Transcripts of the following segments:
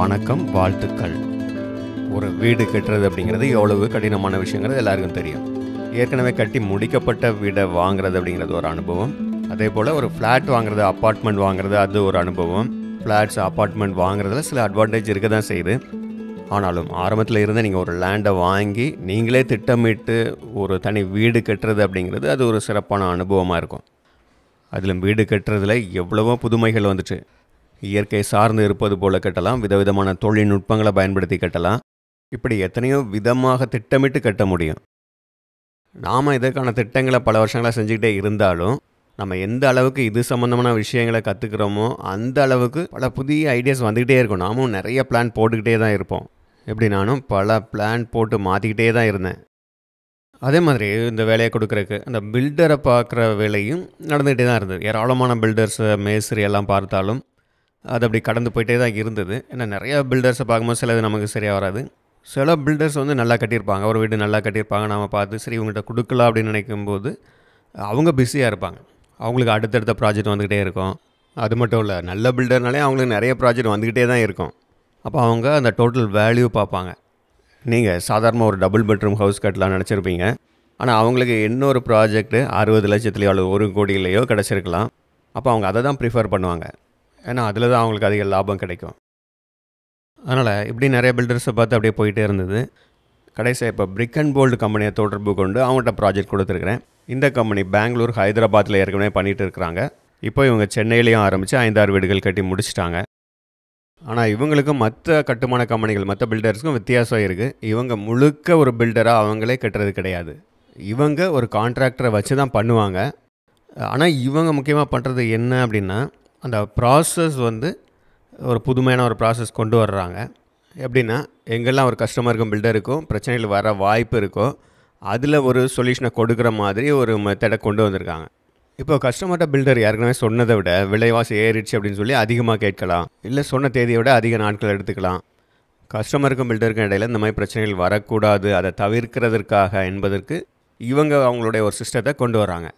வணக்கம் வாழ்த்துக்கள் ஒரு வீடு கட்டுறது அப்படிங்கிறது எவ்வளவு கடினமான விஷயங்கிறது எல்லாருக்கும் தெரியும் ஏற்கனவே கட்டி முடிக்கப்பட்ட வீடை வாங்குறது அப்படிங்கிறது ஒரு அனுபவம் அதே போல் ஒரு ஃப்ளாட் வாங்குறது அப்பார்ட்மெண்ட் வாங்குறது அது ஒரு அனுபவம் ஃப்ளாட்ஸ் அப்பார்ட்மெண்ட் வாங்குறதுல சில அட்வான்டேஜ் இருக்க தான் செய்யுது ஆனாலும் ஆரம்பத்தில் இருந்து நீங்கள் ஒரு லேண்டை வாங்கி நீங்களே திட்டமிட்டு ஒரு தனி வீடு கட்டுறது அப்படிங்கிறது அது ஒரு சிறப்பான அனுபவமாக இருக்கும் அதில் வீடு கட்டுறதுல எவ்வளவோ புதுமைகள் வந்துச்சு இயற்கை சார்ந்து இருப்பது போல கட்டலாம் விதவிதமான தொழில்நுட்பங்களை பயன்படுத்தி கட்டலாம் இப்படி எத்தனையோ விதமாக திட்டமிட்டு கட்ட முடியும் நாம் இதற்கான திட்டங்களை பல வருஷங்களாக செஞ்சுக்கிட்டே இருந்தாலும் நம்ம எந்த அளவுக்கு இது சம்மந்தமான விஷயங்களை கற்றுக்கிறோமோ அந்த அளவுக்கு பல புதிய ஐடியாஸ் வந்துக்கிட்டே இருக்கும் நாமும் நிறைய பிளான் போட்டுக்கிட்டே தான் இருப்போம் எப்படி நானும் பல பிளான் போட்டு மாற்றிக்கிட்டே தான் இருந்தேன் அதே மாதிரி இந்த வேலையை கொடுக்குறக்கு அந்த பில்டரை பார்க்குற வேலையும் நடந்துகிட்டே தான் இருந்தது ஏராளமான பில்டர்ஸை மேஸ்திரி எல்லாம் பார்த்தாலும் அது அப்படி கடந்து போயிட்டே தான் இருந்தது ஏன்னா நிறையா பில்டர்ஸை பார்க்கும்போது சிலது நமக்கு சரியாக வராது சில பில்டர்ஸ் வந்து நல்லா கட்டியிருப்பாங்க ஒரு வீடு நல்லா கட்டியிருப்பாங்க நாம் பார்த்து சரி இவங்ககிட்ட கொடுக்கலாம் அப்படின்னு நினைக்கும்போது அவங்க பிஸியாக இருப்பாங்க அவங்களுக்கு அடுத்தடுத்த ப்ராஜெக்ட் வந்துக்கிட்டே இருக்கும் அது மட்டும் இல்லை நல்ல பில்டர்னாலே அவங்களுக்கு நிறைய ப்ராஜெக்ட் வந்துக்கிட்டே தான் இருக்கும் அப்போ அவங்க அந்த டோட்டல் வேல்யூ பார்ப்பாங்க நீங்கள் சாதாரண ஒரு டபுள் பெட்ரூம் ஹவுஸ் கட்டலாம் நினச்சிருப்பீங்க ஆனால் அவங்களுக்கு இன்னொரு ப்ராஜெக்ட்டு அறுபது லட்சத்துலையோ அல்லது ஒரு கோடியிலையோ கிடச்சிருக்கலாம் அப்போ அவங்க அதை தான் ப்ரிஃபர் பண்ணுவாங்க ஏன்னா அதில் தான் அவங்களுக்கு அதிக லாபம் கிடைக்கும் அதனால் இப்படி நிறைய பில்டர்ஸை பார்த்து அப்படியே போயிட்டே இருந்தது கடைசியாக இப்போ பிரிக் அண்ட் போல்டு கம்பெனியை தொடர்பு கொண்டு அவங்கள்ட்ட ப்ராஜெக்ட் கொடுத்துருக்குறேன் இந்த கம்பெனி பெங்களூர் ஹைதராபாத்தில் ஏற்கனவே பண்ணிகிட்டு இருக்கிறாங்க இப்போ இவங்க சென்னையிலையும் ஆரம்பித்து ஐந்தாறு வீடுகள் கட்டி முடிச்சிட்டாங்க ஆனால் இவங்களுக்கும் மற்ற கட்டுமான கம்பெனிகள் மற்ற பில்டர்ஸ்க்கும் வித்தியாசம் இருக்குது இவங்க முழுக்க ஒரு பில்டராக அவங்களே கட்டுறது கிடையாது இவங்க ஒரு கான்ட்ராக்டரை வச்சு தான் பண்ணுவாங்க ஆனால் இவங்க முக்கியமாக பண்ணுறது என்ன அப்படின்னா அந்த ப்ராசஸ் வந்து ஒரு புதுமையான ஒரு ப்ராசஸ் கொண்டு வர்றாங்க எப்படின்னா எங்கெல்லாம் ஒரு கஸ்டமருக்கும் பில்டருக்கும் பிரச்சனைகள் வர வாய்ப்பு இருக்கோ அதில் ஒரு சொல்யூஷனை கொடுக்குற மாதிரி ஒரு மெத்தடை கொண்டு வந்திருக்காங்க இப்போ கஸ்டமர்கிட்ட பில்டர் ஏற்கனவே சொன்னதை விட விலைவாசி ஏறிடுச்சு அப்படின்னு சொல்லி அதிகமாக கேட்கலாம் இல்லை சொன்ன தேதியை விட அதிக நாட்கள் எடுத்துக்கலாம் கஸ்டமருக்கும் பில்டருக்கும் இடையில் இந்த மாதிரி பிரச்சனைகள் வரக்கூடாது அதை தவிர்க்கிறதற்காக என்பதற்கு இவங்க அவங்களுடைய ஒரு சிஸ்டத்தை கொண்டு வராங்க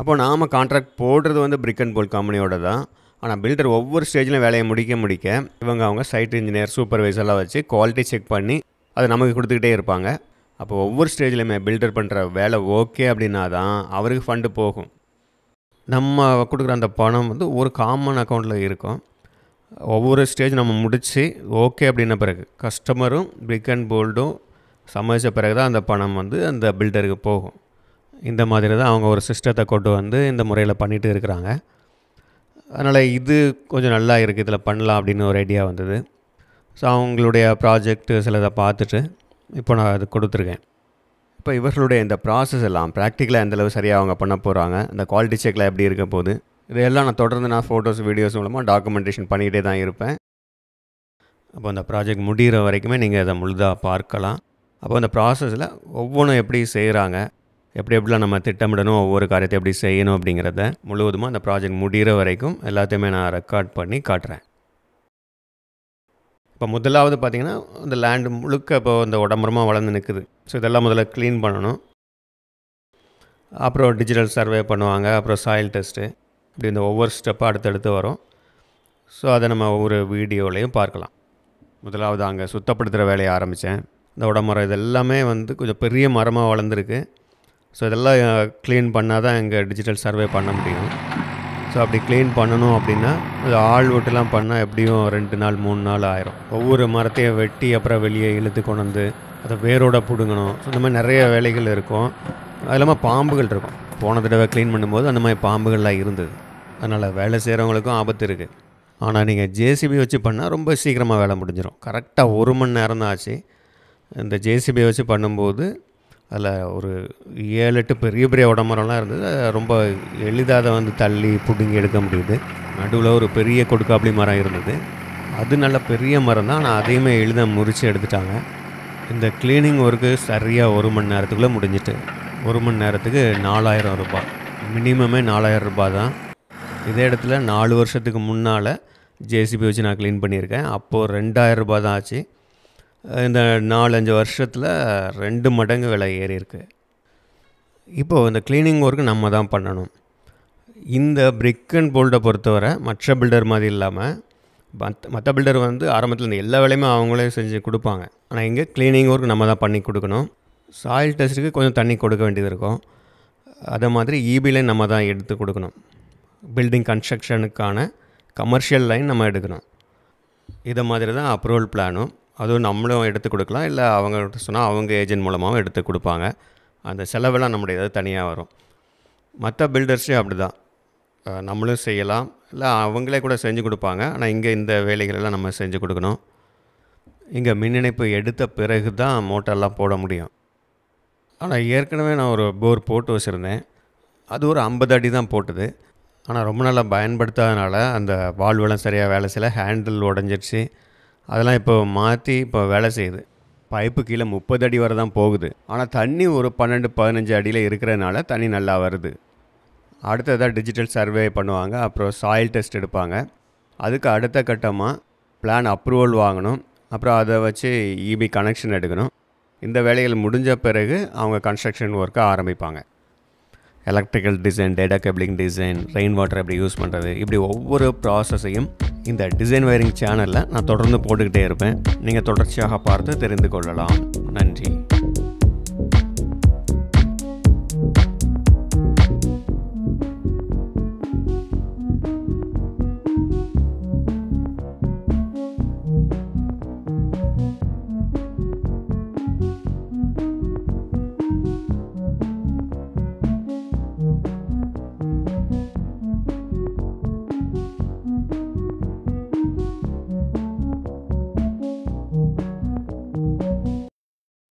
அப்போ நாம் கான்ட்ராக்ட் போடுறது வந்து பிரிக் அண்ட் போல் கம்பெனியோட தான் ஆனால் பில்டர் ஒவ்வொரு ஸ்டேஜில் வேலையை முடிக்க முடிக்க இவங்க அவங்க சைட் இன்ஜினியர் சூப்பர்வைசர்லாம் வச்சு குவாலிட்டி செக் பண்ணி அதை நமக்கு கொடுத்துக்கிட்டே இருப்பாங்க அப்போ ஒவ்வொரு ஸ்டேஜ்லையுமே பில்டர் பண்ணுற வேலை ஓகே அப்படின்னா தான் அவருக்கு ஃபண்டு போகும் நம்ம கொடுக்குற அந்த பணம் வந்து ஒரு காமன் அக்கௌண்ட்டில் இருக்கும் ஒவ்வொரு ஸ்டேஜ் நம்ம முடித்து ஓகே அப்படின்ன பிறகு கஸ்டமரும் பிக் அண்ட் போல்டும் சமாளித்த பிறகு தான் அந்த பணம் வந்து அந்த பில்டருக்கு போகும் இந்த மாதிரி தான் அவங்க ஒரு சிஸ்டத்தை கொண்டு வந்து இந்த முறையில் பண்ணிகிட்டு இருக்கிறாங்க அதனால் இது கொஞ்சம் நல்லா இருக்குது இதில் பண்ணலாம் அப்படின்னு ஒரு ஐடியா வந்தது ஸோ அவங்களுடைய சில சிலதை பார்த்துட்டு இப்போ நான் அது கொடுத்துருக்கேன் இப்போ இவர்களுடைய இந்த ப்ராசஸ் எல்லாம் ப்ராக்டிக்கலாக எந்தளவு சரியாக அவங்க பண்ண போகிறாங்க இந்த குவாலிட்டி செக்கில் எப்படி இருக்க போது இதையெல்லாம் நான் தொடர்ந்து நான் ஃபோட்டோஸ் வீடியோஸ் மூலமாக டாக்குமெண்டேஷன் பண்ணிக்கிட்டே தான் இருப்பேன் அப்போ அந்த ப்ராஜெக்ட் முடிகிற வரைக்குமே நீங்கள் அதை முழுதாக பார்க்கலாம் அப்போ அந்த ப்ராசஸில் ஒவ்வொன்றும் எப்படி செய்கிறாங்க எப்படி எப்படிலாம் நம்ம திட்டமிடணும் ஒவ்வொரு காரியத்தை எப்படி செய்யணும் அப்படிங்கிறத முழுவதுமாக அந்த ப்ராஜெக்ட் முடிகிற வரைக்கும் எல்லாத்தையுமே நான் ரெக்கார்ட் பண்ணி காட்டுறேன் இப்போ முதலாவது பார்த்திங்கன்னா இந்த லேண்டு முழுக்க இப்போ இந்த உடம்பரமாக வளர்ந்து நிற்குது ஸோ இதெல்லாம் முதல்ல க்ளீன் பண்ணணும் அப்புறம் டிஜிட்டல் சர்வே பண்ணுவாங்க அப்புறம் சாயில் டெஸ்ட்டு இப்படி இந்த ஒவ்வொரு ஸ்டெப்பாக அடுத்தடுத்து வரும் ஸோ அதை நம்ம ஒவ்வொரு வீடியோலையும் பார்க்கலாம் முதலாவது அங்கே சுத்தப்படுத்துகிற வேலையை ஆரம்பித்தேன் இந்த உடம்பரம் இதெல்லாமே வந்து கொஞ்சம் பெரிய மரமாக வளர்ந்துருக்கு ஸோ இதெல்லாம் க்ளீன் பண்ணால் தான் எங்கள் டிஜிட்டல் சர்வே பண்ண முடியும் ஸோ அப்படி க்ளீன் பண்ணணும் அப்படின்னா இது ஆள் விட்டுலாம் பண்ணால் எப்படியும் ரெண்டு நாள் மூணு நாள் ஆயிரும் ஒவ்வொரு மரத்தையும் வெட்டி அப்புறம் வெளியே இழுத்து கொண்டு வந்து அதை வேரோட பிடுங்கணும் ஸோ இந்த மாதிரி நிறைய வேலைகள் இருக்கும் அது இல்லாமல் பாம்புகள் இருக்கும் போன தடவை க்ளீன் பண்ணும்போது அந்த மாதிரி பாம்புகள்லாம் இருந்தது அதனால் வேலை செய்கிறவங்களுக்கும் ஆபத்து இருக்குது ஆனால் நீங்கள் ஜேசிபி வச்சு பண்ணால் ரொம்ப சீக்கிரமாக வேலை முடிஞ்சிடும் கரெக்டாக ஒரு மணி நேரம் தான் ஆச்சு இந்த ஜேசிபியை வச்சு பண்ணும்போது அதில் ஒரு ஏழு எட்டு பெரிய பெரிய உடம்பரம்லாம் இருந்தது ரொம்ப எளிதாக அதை வந்து தள்ளி பிடுங்கி எடுக்க முடியுது நடுவில் ஒரு பெரிய கொடுக்காப்புளி மரம் இருந்தது அது நல்ல பெரிய மரம் தான் ஆனால் அதையுமே எளிதாக முறித்து எடுத்துட்டாங்க இந்த கிளீனிங் ஒர்க்கு சரியாக ஒரு மணி நேரத்துக்குள்ளே முடிஞ்சிட்டு ஒரு மணி நேரத்துக்கு நாலாயிரம் ரூபாய் மினிமமே நாலாயிரம் ரூபாய் தான் இதே இடத்துல நாலு வருஷத்துக்கு முன்னால் ஜேசிபி வச்சு நான் க்ளீன் பண்ணியிருக்கேன் அப்போது ரெண்டாயிரம் ரூபாய் தான் ஆச்சு இந்த நாலஞ்சு வருஷத்தில் ரெண்டு மடங்கு விலை ஏறி இப்போது இந்த க்ளீனிங் ஒர்க்கு நம்ம தான் பண்ணணும் இந்த பிரிக் அண்ட் போல்டை பொறுத்தவரை மற்ற பில்டர் மாதிரி இல்லாமல் மற்ற மற்ற பில்டர் வந்து ஆரம்பத்தில் இந்த எல்லா வேலையுமே அவங்களே செஞ்சு கொடுப்பாங்க ஆனால் இங்கே க்ளீனிங் ஒர்க் நம்ம தான் பண்ணி கொடுக்கணும் சாயில் டெஸ்ட்டுக்கு கொஞ்சம் தண்ணி கொடுக்க வேண்டியது இருக்கும் அதை மாதிரி இபி e லைன் நம்ம தான் எடுத்து கொடுக்கணும் பில்டிங் கன்ஸ்ட்ரக்ஷனுக்கான கமர்ஷியல் லைன் நம்ம எடுக்கணும் இதை மாதிரி தான் அப்ரூவல் பிளானும் அதுவும் நம்மளும் எடுத்து கொடுக்கலாம் இல்லை அவங்கள்ட்ட சொன்னால் அவங்க ஏஜென்ட் மூலமாகவும் எடுத்து கொடுப்பாங்க அந்த செலவெல்லாம் நம்முடையது தனியாக வரும் மற்ற பில்டர்ஸே அப்படி தான் நம்மளும் செய்யலாம் இல்லை அவங்களே கூட செஞ்சு கொடுப்பாங்க ஆனால் இங்கே இந்த வேலைகளெல்லாம் நம்ம செஞ்சு கொடுக்கணும் இங்கே மின் இணைப்பு எடுத்த பிறகு தான் மோட்டார்லாம் போட முடியும் ஆனால் ஏற்கனவே நான் ஒரு போர் போட்டு வச்சுருந்தேன் அது ஒரு ஐம்பது அடி தான் போட்டது ஆனால் ரொம்ப நாளாக பயன்படுத்தாதனால அந்த வால்வெல்லாம் சரியாக வேலை செய்யலை ஹேண்டில் உடஞ்சிடுச்சு அதெல்லாம் இப்போ மாற்றி இப்போ வேலை செய்யுது பைப்பு கீழே முப்பது அடி வரை தான் போகுது ஆனால் தண்ணி ஒரு பன்னெண்டு பதினஞ்சு அடியில் இருக்கிறதுனால தண்ணி நல்லா வருது அடுத்ததாக டிஜிட்டல் சர்வே பண்ணுவாங்க அப்புறம் சாயில் டெஸ்ட் எடுப்பாங்க அதுக்கு அடுத்த கட்டமாக பிளான் அப்ரூவல் வாங்கணும் அப்புறம் அதை வச்சு இபி e கனெக்ஷன் எடுக்கணும் இந்த வேலைகள் முடிஞ்ச பிறகு அவங்க கன்ஸ்ட்ரக்ஷன் ஒர்க்கை ஆரம்பிப்பாங்க electrical design data cabling design rain water எப்படி யூஸ் பண்ணுறது இப்படி ஒவ்வொரு ப்ராசஸையும் இந்த டிசைன் வயரிங் சேனலில் நான் தொடர்ந்து போட்டுக்கிட்டே இருப்பேன் நீங்கள் தொடர்ச்சியாக பார்த்து தெரிந்து கொள்ளலாம் நன்றி